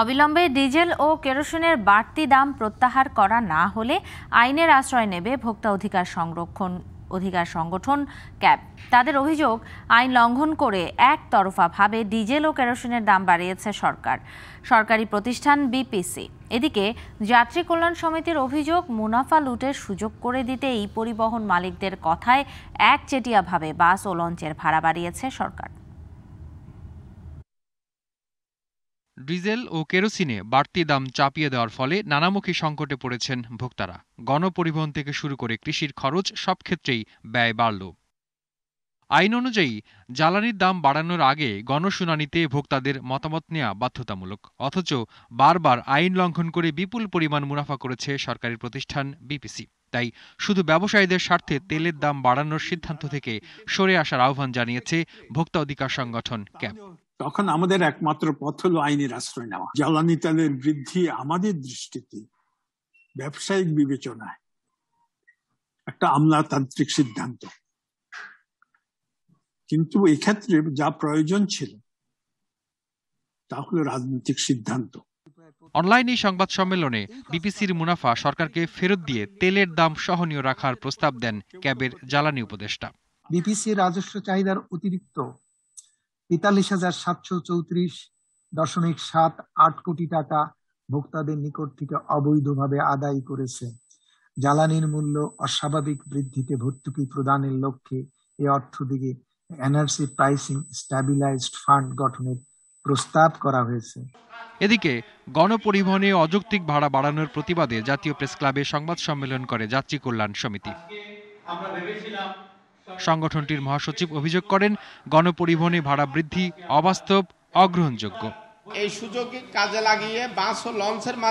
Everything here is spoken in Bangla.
অবিলম্বে ডিজেল ও কেরোসিনের বাড়তি দাম প্রত্যাহার করা না হলে আইনের আশ্রয় নেবে ভোক্তা অধিকার সংরক্ষণ অধিকার সংগঠন ক্যাব তাদের অভিযোগ আইন লঙ্ঘন করে একতরফাভাবে ডিজেল ও কেরোসিনের দাম বাড়িয়েছে সরকার সরকারি প্রতিষ্ঠান বিপিসি এদিকে যাত্রী কল্যাণ সমিতির অভিযোগ মুনাফা লুটের সুযোগ করে দিতে এই পরিবহন মালিকদের কথায় একচেটিয়াভাবে বাস ও লঞ্চের ভাড়া বাড়িয়েছে সরকার ডিজেল ও কেরোসিনে বাড়তি দাম চাপিয়ে দেওয়ার ফলে নানামুখী সংকটে পড়েছেন ভোক্তারা গণপরিবহন থেকে শুরু করে কৃষির খরচ সব ক্ষেত্রেই ব্যয় বাড়ল আইন অনুযায়ী জ্বালানির দাম বাড়ানোর আগে গণশুনানিতে ভোক্তাদের মতামত নেওয়া বাধ্যতামূলক অথচ বারবার আইন লঙ্ঘন করে বিপুল পরিমাণ মুনাফা করেছে সরকারি প্রতিষ্ঠান বিপিসি তাই শুধু ব্যবসায়ীদের স্বার্থে তেলের দাম বাড়ানোর সিদ্ধান্ত থেকে সরে আসার আহ্বান জানিয়েছে ভোক্তা অধিকার সংগঠন ক্যাম্প তখন আমাদের একমাত্র পথ হলো আইনের আশ্রয় নেওয়া জ্বালানি তেলের বৃদ্ধি আমাদের দৃষ্টিতে ব্যবসায়িক বিবেচনায় একটা আমলাতান্ত্রিক সিদ্ধান্ত কিন্তু এক্ষেত্রে যা প্রয়োজন ছিল তা হলো রাজনৈতিক সিদ্ধান্ত অনলাইন এই সংবাদ সম্মেলনে বিপিসির মুনাফা সরকারকে ফেরত দিয়ে তেলের দাম সহনীয় রাখার প্রস্তাব দেন ক্যাবের জ্বালানি উপদেষ্টা বিপিসির রাজস্ব চাহিদার অতিরিক্ত তেতাল্লিশ হাজার সাতশো চৌত্রিশ দশমিক সাত আট কোটি টাকা ভোক্তাদের নিকট থেকে অবৈধভাবে আদায় করেছে জ্বালানির মূল্য অস্বাভাবিক বৃদ্ধিতে ভর্তুকি প্রদানের লক্ষ্যে এ অর্থ দিকে এনআরসি প্রাইসিং স্ট্যাবিলাইজড ফান্ড গঠনের প্রস্তাব করা হয়েছে এদিকে গণপরিবহনে অযৌক্তিক ভাড়া বাড়ানোর প্রতিবাদে জাতীয় প্রেস ক্লাবে সংবাদ সম্মেলন করে যাত্রী কল্যাণ সমিতি আমরা ভেবেছিলাম সংগঠনটির মহাসচিব অভিযোগ করেন গণপরিবহনে ভাড়া বৃদ্ধি অবাস্তব অগ্রহণযোগ্য এই সুযোগ কাজে লাগিয়ে বাস ও লঞ্চের মালিক